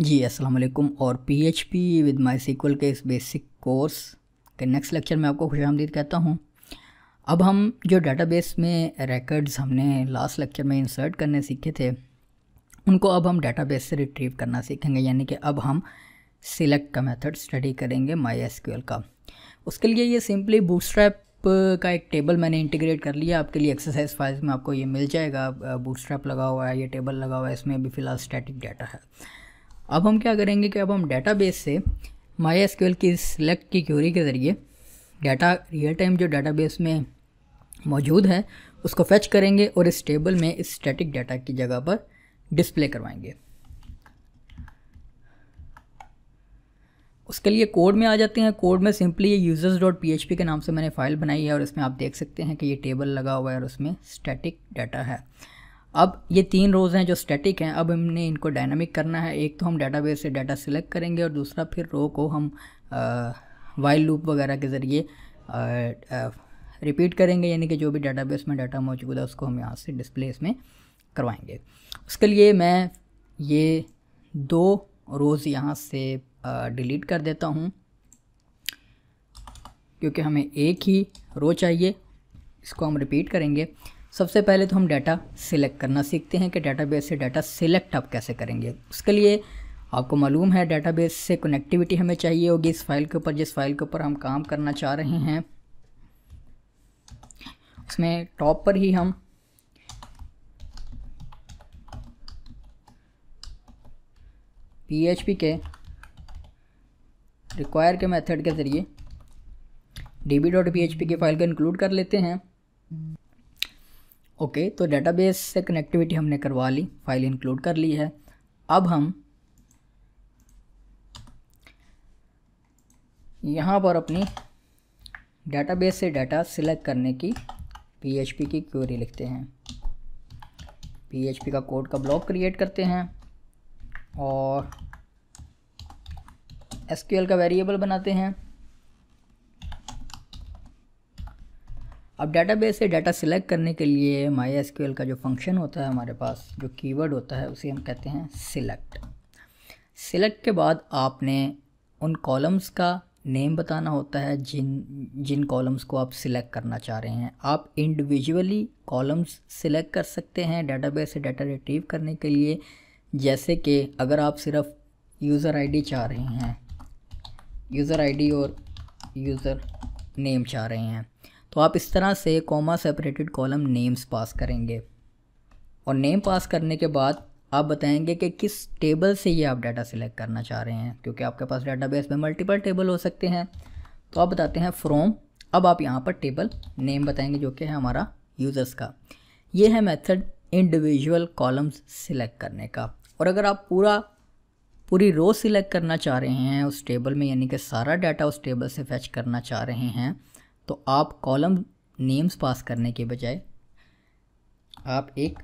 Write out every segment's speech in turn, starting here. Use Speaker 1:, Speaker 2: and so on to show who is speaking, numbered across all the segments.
Speaker 1: जी अस्सलाम वालेकुम और पीएचपी विद माई सीक्वल के इस बेसिक कोर्स के नेक्स्ट लेक्चर में आपको खुश आमदीद कहता हूँ अब हम जो बेस में रिकॉर्ड्स हमने लास्ट लेक्चर में इंसर्ट करने सीखे थे उनको अब हम बेस से रिट्रीव करना सीखेंगे यानी कि अब हम सिलेक्ट का मेथड स्टडी करेंगे माई एस का उसके लिए ये सिंपली बूटस्ट्रैप का एक टेबल मैंने इंटीग्रेट कर लिया आपके लिए एक्सरसाइज फाइल्स में आपको ये मिल जाएगा बूटस्ट्रैप लगा हुआ है ये टेबल लगा हुआ है इसमें अभी फ़िलहाल स्टैटिक डाटा है अब हम क्या करेंगे कि अब हम डेटाबेस से माई एस की सिलेक्ट की क्यूरी के ज़रिए डाटा रियल टाइम जो डेटाबेस में मौजूद है उसको फैच करेंगे और इस टेबल में इस स्टैटिक डाटा की जगह पर डिस्प्ले करवाएंगे उसके लिए कोड में आ जाते हैं कोड में सिंपली ये users dot P H P के नाम से मैंने फ़ाइल बनाई है और इसमें आप देख सकते हैं कि ये टेबल लगा हुआ है और उसमें स्टैटिक डाटा है अब ये तीन रोज़ हैं जो स्टैटिक हैं अब हमने इनको डायनामिक करना है एक तो हम डेटाबेस से डाटा सिलेक्ट करेंगे और दूसरा फिर रो को हम वाइल लूप वगैरह के ज़रिए रिपीट करेंगे यानी कि जो भी डेटाबेस में डाटा मौजूद है उसको हम यहाँ से डिस्प्ले इसमें करवाएंगे उसके लिए मैं ये दो रोज़ यहाँ से डिलीट कर देता हूँ क्योंकि हमें एक ही रो चाहिए इसको हम रिपीट करेंगे सबसे पहले तो हम डाटा सिलेक्ट करना सीखते हैं कि डाटाबेस से डाटा सिलेक्ट आप कैसे करेंगे उसके लिए आपको मालूम है डाटाबेस से कनेक्टिविटी हमें चाहिए होगी इस फाइल के ऊपर जिस फाइल के ऊपर हम काम करना चाह रहे हैं उसमें टॉप पर ही हम पी के रिक्वायर के मेथड के ज़रिए db.php की फ़ाइल को इंक्लूड कर लेते हैं ओके तो डेटाबेस से कनेक्टिविटी हमने करवा ली फाइल इंक्लूड कर ली है अब हम यहाँ पर अपनी डेटाबेस से डाटा सिलेक्ट करने की पीएचपी की क्वेरी लिखते हैं पीएचपी का कोड का ब्लॉक क्रिएट करते हैं और एसक्यूएल का वेरिएबल बनाते हैं अब डेटाबेस से डाटा सिलेक्ट करने के लिए माई एस का जो फंक्शन होता है हमारे पास जो कीवर्ड होता है उसे हम कहते हैं सिलेक्ट सिलेक्ट के बाद आपने उन कॉलम्स का नेम बताना होता है जिन जिन कॉलम्स को आप सिलेक्ट करना चाह रहे हैं आप इंडिविजुअली कॉलम्स सिलेक्ट कर सकते हैं डेटाबेस से डाटा रिट्रीव करने के लिए जैसे कि अगर आप सिर्फ यूज़र आईडी चाह रहे हैं यूज़र आईडी और यूज़र नेम चाह रहे हैं तो आप इस तरह से comma separated column names pass करेंगे और नेम पास करने के बाद आप बताएंगे कि किस टेबल से ये आप डाटा सिलेक्ट करना चाह रहे हैं क्योंकि आपके पास डाटाबेस में मल्टीपल टेबल हो सकते हैं तो आप बताते हैं फ्रॉम अब आप यहाँ पर टेबल नेम बताएंगे जो कि है हमारा यूज़र्स का ये है मेथड इंडिविजुअल कॉलम्स सिलेक्ट करने का और अगर आप पूरा पूरी रो सिलेक्ट करना चाह रहे हैं उस टेबल में यानी कि सारा डाटा उस टेबल से फैच करना चाह रहे हैं तो आप कॉलम नेम्स पास करने के बजाय आप एक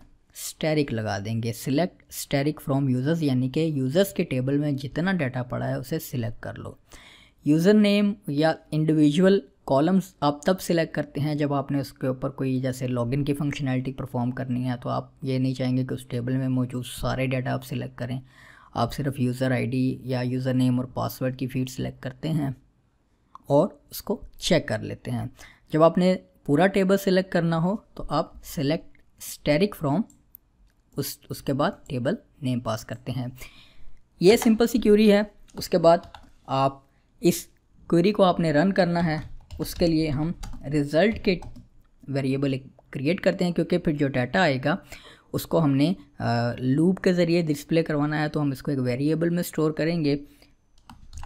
Speaker 1: स्टेरिक लगा देंगे सिलेक्ट स्टेरिक फ्रॉम यूज़र्स यानी कि यूज़र्स के टेबल में जितना डाटा पड़ा है उसे सिलेक्ट कर लो यूज़र नेम या इंडिविजुअल कॉलम्स आप तब सिलेक्ट करते हैं जब आपने उसके ऊपर कोई जैसे लॉगिन की फंक्शनैलिटी परफॉर्म करनी है तो आप ये नहीं चाहेंगे कि उस टेबल में मौजूद सारे डाटा आप सिलेक्ट करें आप सिर्फ यूज़र आईडी या यूज़र नेम और पासवर्ड की फीड सिलेक्ट करते हैं और उसको चेक कर लेते हैं जब आपने पूरा टेबल सेलेक्ट करना हो तो आप सेलेक्ट स्टेरिक फ्रॉम उस उसके बाद टेबल नेम पास करते हैं ये सिंपल सी क्यूरी है उसके बाद आप इस क्वेरी को आपने रन करना है उसके लिए हम रिज़ल्ट के वेरिएबल क्रिएट करते हैं क्योंकि फिर जो डाटा आएगा उसको हमने लूप के ज़रिए डिस्प्ले करवाना है तो हम इसको एक वेरिएबल में स्टोर करेंगे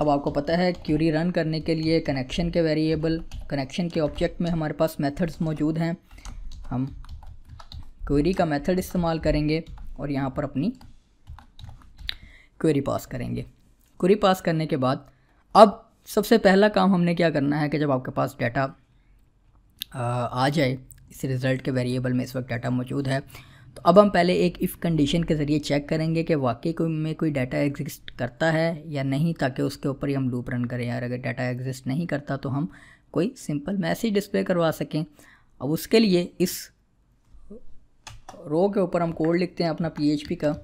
Speaker 1: अब आपको पता है क्यूरी रन करने के लिए कनेक्शन के वेरिएबल कनेक्शन के ऑब्जेक्ट में हमारे पास मेथड्स मौजूद हैं हम क्वेरी का मेथड इस्तेमाल करेंगे और यहाँ पर अपनी क्वेरी पास करेंगे क्वेरी पास करने के बाद अब सबसे पहला काम हमने क्या करना है कि जब आपके पास डाटा आ जाए इस रिज़ल्ट के वेरिएबल में इस वक्त डाटा मौजूद है तो अब हम पहले एक इफ़ कंडीशन के ज़रिए चेक करेंगे कि वाकई कोई में कोई डाटा एग्जिस्ट करता है या नहीं ताकि उसके ऊपर ही हम लूप रन करें यार अगर डाटा एग्जिस्ट नहीं करता तो हम कोई सिंपल मैसेज डिस्प्ले करवा सकें अब उसके लिए इस रो के ऊपर हम कोड लिखते हैं अपना पी का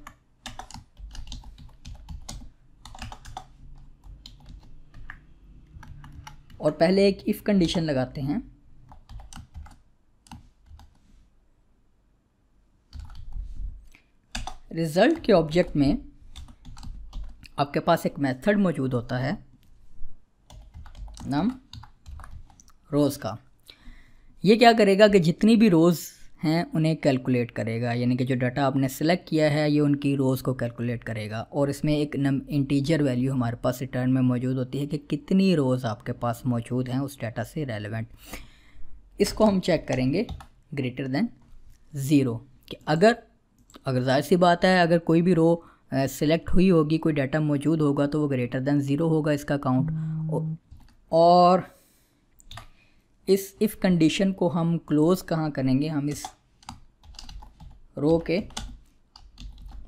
Speaker 1: और पहले एक इफ़ कंडीशन लगाते हैं रिज़ल्ट के ऑब्जेक्ट में आपके पास एक मेथड मौजूद होता है नाम रोज़ का ये क्या करेगा कि जितनी भी रोज़ हैं उन्हें कैलकुलेट करेगा यानी कि जो डाटा आपने सेलेक्ट किया है ये उनकी रोज़ को कैलकुलेट करेगा और इसमें एक नम इंटीजर वैल्यू हमारे पास रिटर्न में मौजूद होती है कि कितनी रोज़ आपके पास मौजूद हैं उस डाटा से रेलेवेंट इसको हम चेक करेंगे ग्रेटर दैन ज़ीरो कि अगर अगर जाहिर सी बात है अगर कोई भी रो सेलेक्ट हुई होगी कोई डाटा मौजूद होगा तो वो ग्रेटर देन ज़ीरो होगा इसका काउंट और इस इफ़ कंडीशन को हम क्लोज़ कहाँ करेंगे हम इस रो के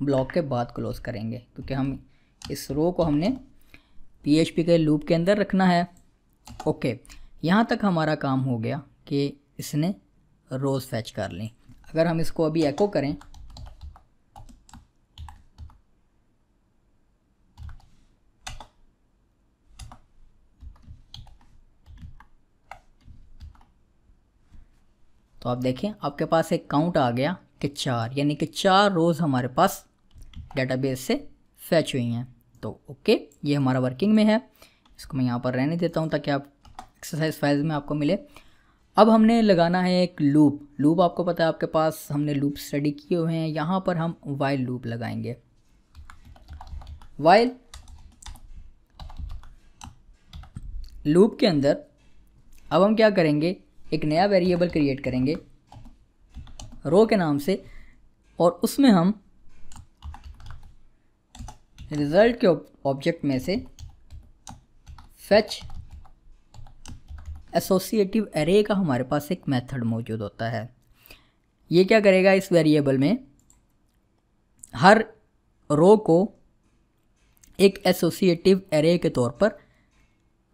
Speaker 1: ब्लॉक के बाद क्लोज़ करेंगे क्योंकि हम इस रो को हमने पीएचपी के लूप के अंदर रखना है ओके यहाँ तक हमारा काम हो गया कि इसने रोज़ फैच कर लें अगर हम इसको अभी एको करें तो आप देखें आपके पास एक काउंट आ गया कि चार यानी कि चार रोज़ हमारे पास डेटाबेस से फैच हुई हैं तो ओके ये हमारा वर्किंग में है इसको मैं यहाँ पर रहने देता हूँ ताकि आप एक्सरसाइज फाइल में आपको मिले अब हमने लगाना है एक लूप लूप आपको पता है आपके पास हमने लूप स्टडी किए हुए हैं यहाँ पर हम वाइल लूप लगाएंगे वाइल लूप के अंदर अब हम क्या करेंगे एक नया वेरिएबल क्रिएट करेंगे रो के नाम से और उसमें हम रिजल्ट के ऑब्जेक्ट में से फैच एसोसिएटिव एरे का हमारे पास एक मेथड मौजूद होता है ये क्या करेगा इस वेरिएबल में हर रो को एक एसोसिएटिव एरे के तौर पर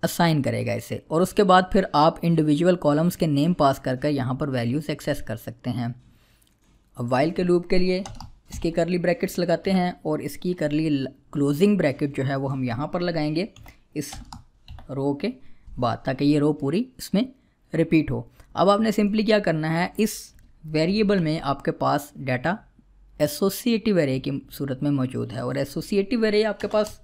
Speaker 1: असाइन करेगा इसे और उसके बाद फिर आप इंडिविजुअल कॉलम्स के नेम पास कर कर यहाँ पर वैल्यूज़ एक्सेस कर सकते हैं अब वाइल के लूप के लिए इसकी करली ब्रैकेट्स लगाते हैं और इसकी करली क्लोजिंग ब्रैकेट जो है वो हम यहाँ पर लगाएंगे इस रो के बाद ताकि ये रो पूरी इसमें रिपीट हो अब आपने सिंपली क्या करना है इस वेरिएबल में आपके पास डाटा एसोसिएटिव एरे की सूरत में मौजूद है और एसोसिएटिव एरे आपके पास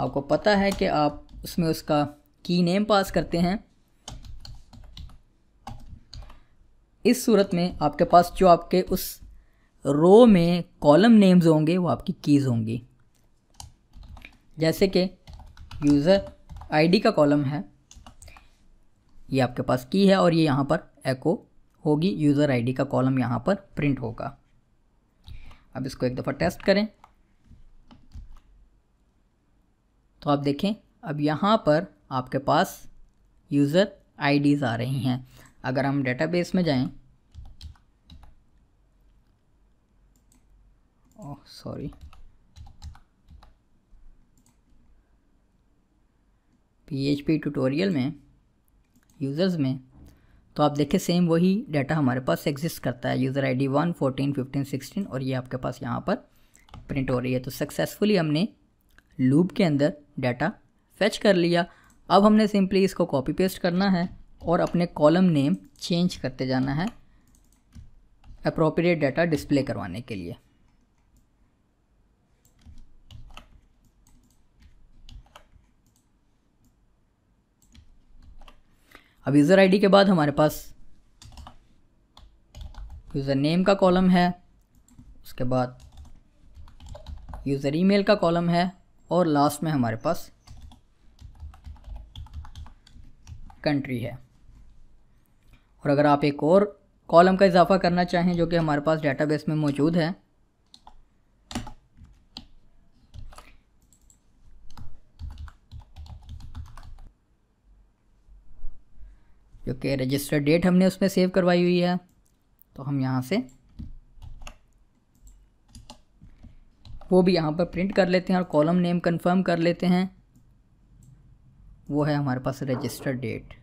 Speaker 1: आपको पता है कि आप उसमें उसका की नेम पास करते हैं इस सूरत में आपके पास जो आपके उस रो में कॉलम नेम्स होंगे वो आपकी कीज़ होंगी जैसे कि यूज़र आईडी का कॉलम है ये आपके पास की है और ये यहाँ पर एको होगी यूज़र आईडी का कॉलम यहाँ पर प्रिंट होगा अब इसको एक दफ़ा टेस्ट करें तो आप देखें अब यहाँ पर आपके पास यूज़र आईडीज़ आ रही हैं अगर हम डेटाबेस में जाएं ओह सॉरी पीएचपी ट्यूटोरियल में यूज़र्स में तो आप देखें सेम वही डाटा हमारे पास एग्जिस्ट करता है user ID one fourteen fifteen sixteen और ये आपके पास यहाँ पर प्रिंट हो रही है तो सक्सेसफुली हमने लूप के अंदर डाटा फेच कर लिया अब हमने सिंपली इसको कॉपी पेस्ट करना है और अपने कॉलम नेम चेंज करते जाना है अप्रोप्रिएट डाटा डिस्प्ले करवाने के लिए अब यूज़र आईडी के बाद हमारे पास यूज़र नेम का कॉलम है उसके बाद यूज़र ईमेल का कॉलम है और लास्ट में हमारे पास कंट्री है और अगर आप एक और कॉलम का इजाफा करना चाहें जो कि हमारे पास डेटाबेस में मौजूद है जो कि रजिस्टर डेट हमने उसमें सेव करवाई हुई है तो हम यहाँ से वो भी यहाँ पर प्रिंट कर लेते हैं और कॉलम नेम कंफर्म कर लेते हैं वो है हमारे पास रजिस्टर डेट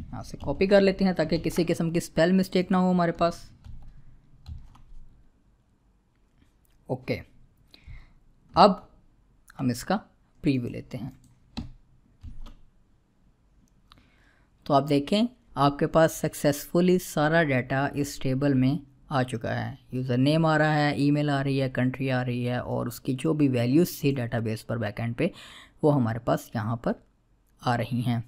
Speaker 1: यहाँ से कॉपी कर लेते हैं ताकि किसी किस्म की स्पेल मिस्टेक ना हो हमारे पास ओके अब हम इसका प्रीव्यू लेते हैं तो आप देखें आपके पास सक्सेसफुली सारा डाटा इस टेबल में आ चुका है यूज़र नेम आ रहा है ईमेल आ रही है कंट्री आ रही है और उसकी जो भी वैल्यूज़ थी डेटाबेस पर बैकएंड पे वो हमारे पास यहाँ पर आ रही हैं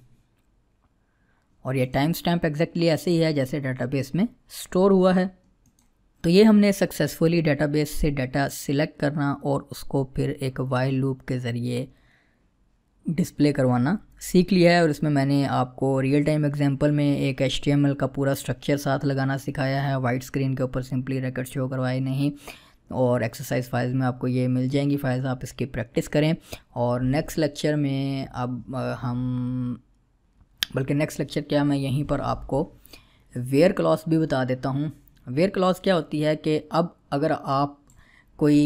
Speaker 1: और ये टाइम स्टैम्प एग्जैक्टली ऐसे ही है जैसे डाटाबेस में स्टोर हुआ है तो ये हमने सक्सेसफुली डाटाबेस से डाटा सिलेक्ट करना और उसको फिर एक वाइल लूप के ज़रिए डिस्प्ले करवाना सीख लिया है और इसमें मैंने आपको रियल टाइम एग्जांपल में एक एच का पूरा स्ट्रक्चर साथ लगाना सिखाया है वाइट स्क्रीन के ऊपर सिंपली रिकॉर्ड शो करवाए नहीं और एक्सरसाइज फाइल्स में आपको ये मिल जाएंगी फाइल्स आप इसकी प्रैक्टिस करें और नेक्स्ट लेक्चर में अब हम बल्कि नेक्स्ट लेक्चर क्या मैं यहीं पर आपको वेयर क्लॉस भी बता देता हूँ वेयर क्लॉस क्या होती है कि अब अगर आप कोई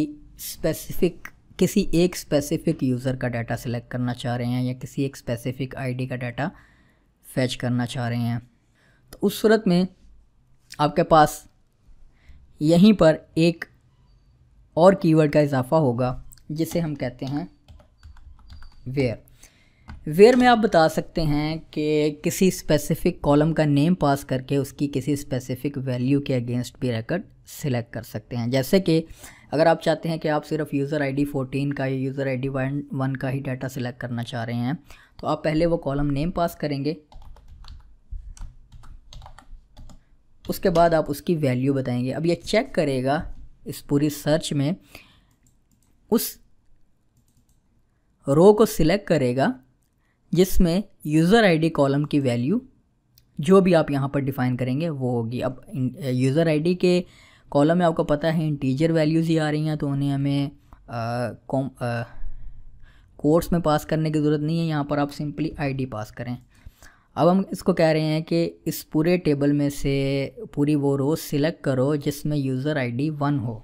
Speaker 1: स्पेसिफिक किसी एक स्पेसिफिक यूज़र का डाटा सेलेक्ट करना चाह रहे हैं या किसी एक स्पेसिफिक आईडी का डाटा फैच करना चाह रहे हैं तो उस सूरत में आपके पास यहीं पर एक और कीवर्ड का इजाफा होगा जिसे हम कहते हैं वेयर वेयर में आप बता सकते हैं कि किसी स्पेसिफ़िक कॉलम का नेम पास करके उसकी किसी स्पेसिफ़िक वैल्यू के अगेंस्ट भी रेकर्ड सिलेक्ट कर सकते हैं जैसे कि अगर आप चाहते हैं कि आप सिर्फ यूज़र आईडी 14 का या यूज़र आईडी वन वन का ही डाटा सिलेक्ट करना चाह रहे हैं तो आप पहले वो कॉलम नेम पास करेंगे उसके बाद आप उसकी वैल्यू बताएंगे अब ये चेक करेगा इस पूरी सर्च में उस रो को सिलेक्ट करेगा जिसमें यूज़र आईडी कॉलम की वैल्यू जो भी आप यहाँ पर डिफ़ाइन करेंगे वो होगी अब यूज़र आईडी के कॉलम में आपको पता है इंटीजर वैल्यूज़ ही आ रही हैं तो उन्हें हमें कोर्स में पास करने की ज़रूरत नहीं है यहाँ पर आप सिंपली आईडी पास करें अब हम इसको कह रहे हैं कि इस पूरे टेबल में से पूरी वो रो सिलेक्ट करो जिसमें यूज़र आईडी वन हो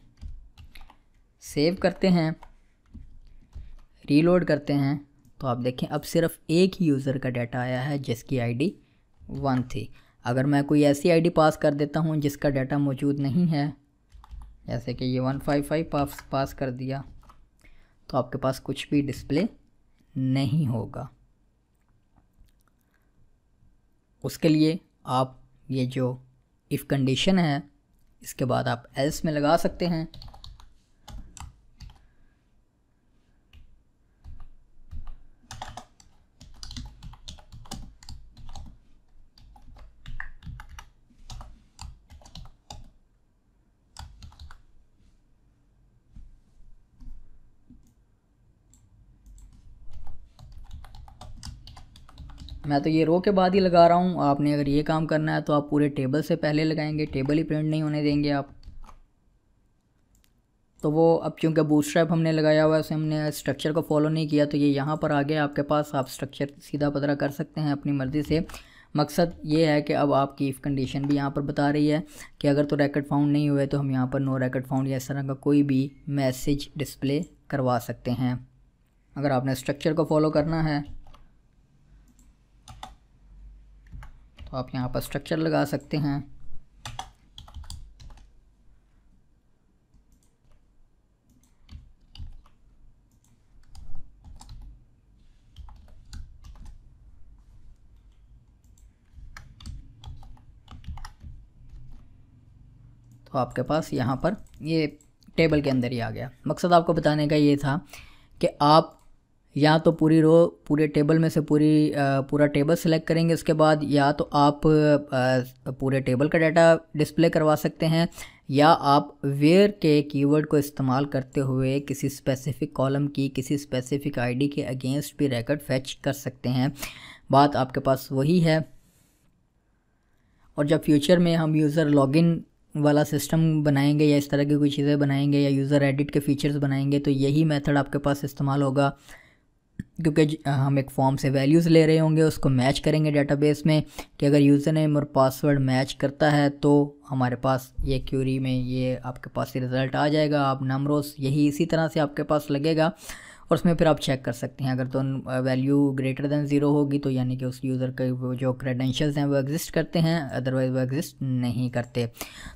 Speaker 1: सेव करते हैं रीलोड करते हैं तो आप देखें अब सिर्फ एक ही यूज़र का डाटा आया है जिसकी आईडी वन थी अगर मैं कोई ऐसी आईडी पास कर देता हूँ जिसका डाटा मौजूद नहीं है जैसे कि ये one five five pass pass कर दिया तो आपके पास कुछ भी डिस्प्ले नहीं होगा उसके लिए आप ये जो इफ़ कंडीशन है इसके बाद आप एल्स में लगा सकते हैं मैं तो ये रो के बाद ही लगा रहा हूँ आपने अगर ये काम करना है तो आप पूरे टेबल से पहले लगाएंगे टेबल ही प्रिंट नहीं होने देंगे आप तो वो अब क्योंकि एप हमने लगाया हुआ है उसे हमने स्ट्रक्चर को फॉलो नहीं किया तो ये यहाँ पर आ गया आपके पास आप स्ट्रक्चर सीधा पतरा कर सकते हैं अपनी मर्ज़ी से मकसद ये है कि अब आपकी इफ़ कंडीशन भी यहाँ पर बता रही है कि अगर तो रैकेट फाउंड नहीं हुए तो हम यहाँ पर नो रैकेट फाउंड या इस तरह का कोई भी मैसेज डिस्प्ले करवा सकते हैं अगर आपने स्ट्रक्चर को फॉलो करना है तो आप यहाँ पर स्ट्रक्चर लगा सकते हैं तो आपके पास यहाँ पर ये टेबल के अंदर ही आ गया मकसद आपको बताने का ये था कि आप या तो पूरी रो पूरे टेबल में से पूरी पूरा टेबल सेलेक्ट करेंगे उसके बाद या तो आप पूरे टेबल का डाटा डिस्प्ले करवा सकते हैं या आप वेयर के कीवर्ड को इस्तेमाल करते हुए किसी स्पेसिफिक कॉलम की किसी स्पेसिफिक आईडी के अगेंस्ट भी रिकॉर्ड फैच कर सकते हैं बात आपके पास वही है और जब फ्यूचर में हम यूज़र लॉगिन वाला सिस्टम बनाएंगे या इस तरह की कोई चीज़ें बनाएंगे या यूज़र एडिट के फीचर्स बनाएंगे तो यही मेथड आपके पास इस्तेमाल होगा क्योंकि हम एक फॉर्म से वैल्यूज़ ले रहे होंगे उसको मैच करेंगे डेटाबेस में कि अगर यूज़र नेम और पासवर्ड मैच करता है तो हमारे पास ये क्यूरी में ये आपके पास ये रिज़ल्ट आ जाएगा आप नंबरों यही इसी तरह से आपके पास लगेगा और उसमें फिर आप चेक कर सकते हैं अगर तो वैल्यू ग्रेटर दैन ज़ीरो होगी तो यानी कि उस यूज़र के जो क्रेडेंशियल्स हैं वो एग्जिस्ट करते हैं अदरवाइज़ वो एग्जिस्ट नहीं करते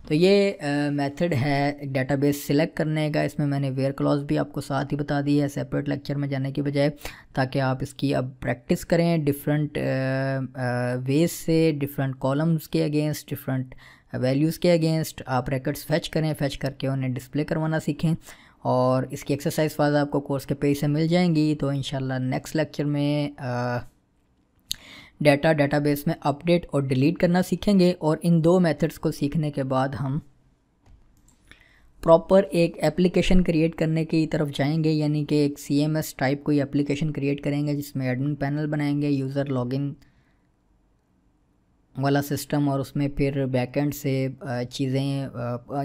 Speaker 1: तो ये मेथड है डेटाबेस सिलेक्ट करने का इसमें मैंने वेयर क्लॉज भी आपको साथ ही बता दी है सेपरेट लेक्चर में जाने के बजाय ताकि आप इसकी अब प्रैक्टिस करें डिफरेंट वेज से डिफरेंट कॉलम्स के अगेंस्ट डिफरेंट वैल्यूज़ के अगेंस्ट आप रिकॉर्ड्स फैच करें फैच करके उन्हें डिस्प्ले करवाना सीखें और इसकी एक्सरसाइज फाइल आपको कोर्स के पेज से मिल जाएंगी तो इन नेक्स्ट लेक्चर में डाटा डाटाबेस में अपडेट और डिलीट करना सीखेंगे और इन दो मेथड्स को सीखने के बाद हम प्रॉपर एक एप्लीकेशन क्रिएट करने की तरफ जाएंगे यानी कि एक सी एम एस टाइप कोई एप्लीकेशन क्रिएट करेंगे जिसमें एडमिन पैनल बनाएंगे यूज़र लॉगिन वाला सिस्टम और उसमें फिर बैकएंड से चीज़ें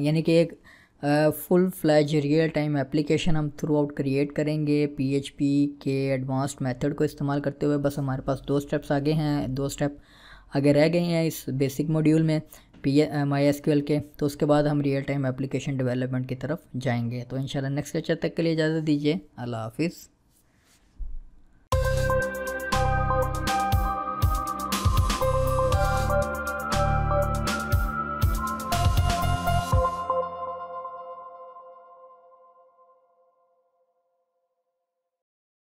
Speaker 1: यानी कि एक full fledge real time application हम थ्रू आउट क्रिएट करेंगे पी के एडवांस्ड मेथड को इस्तेमाल करते हुए बस हमारे पास दो स्टेप्स आगे हैं दो स्टेप आगे रह गए हैं इस बेसिक मॉड्यूल में पी आई एस के तो उसके बाद हम रियल टाइम एप्लीकेशन डेवलपमेंट की तरफ जाएंगे तो इंशाल्लाह नेक्स्ट लेक्चर तक के लिए इजाज़त दीजिए अल्लाह हाफिज़